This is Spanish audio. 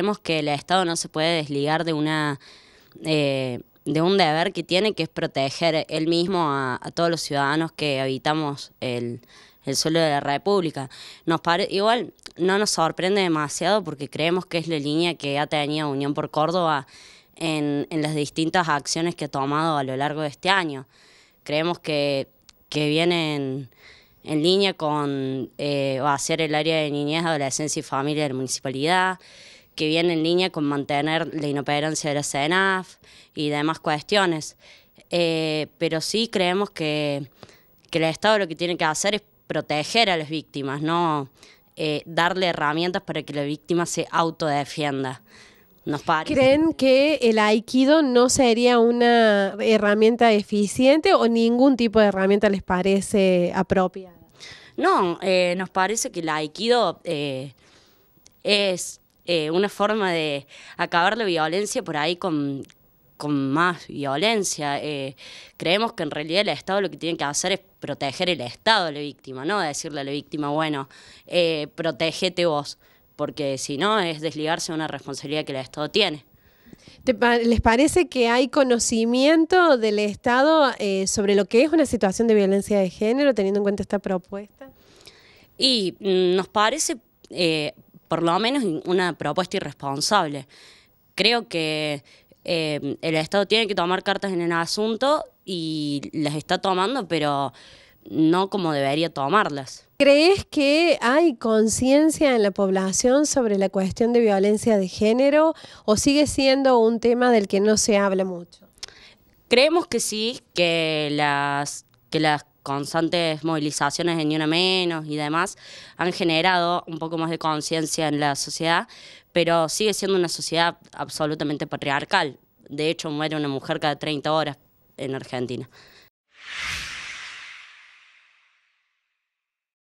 creemos que el Estado no se puede desligar de una eh, de un deber que tiene, que es proteger él mismo a, todos los ciudadanos que habitamos el, suelo de la República. Nos igual no nos sorprende demasiado porque creemos que es la línea que ha tenido Unión por Córdoba en, las distintas acciones que ha tomado a lo largo de este año. Creemos que, que vienen en línea con, eh, el área de niñez, adolescencia y familia de la municipalidad, que viene en línea con mantener la inoperancia de la CENAF y demás cuestiones. Eh, pero sí creemos que, el Estado lo que tiene que hacer es proteger a las víctimas, no eh, darle herramientas para que la víctima se autodefienda. ¿Creen que el aikido no sería una herramienta eficiente o ningún tipo de herramienta les parece apropiada? No, eh, nos parece que el aikido es eh, una forma de acabar la violencia por ahí con, más violencia. Eh, creemos que en realidad el Estado lo que tiene que hacer es proteger el Estado a la víctima, no decirle a la víctima, bueno, eh, protégete vos, porque si no es desligarse de una responsabilidad que el Estado tiene. ¿Les parece que hay conocimiento del Estado eh, sobre lo que es una situación de violencia de género, teniendo en cuenta esta propuesta? Y mm, nos parece, por lo menos una propuesta irresponsable. Creo que eh, el Estado tiene que tomar cartas en el asunto y las está tomando, pero no como debería tomarlas. ¿Crees que hay conciencia en la población sobre la cuestión de violencia de género o sigue siendo un tema del que no se habla mucho? Creemos que sí, que las, que las constantes movilizaciones en Ni Una Menos y demás han generado un poco más de conciencia en la sociedad, pero sigue siendo una sociedad absolutamente patriarcal. De hecho, muere una mujer cada 30 horas en Argentina.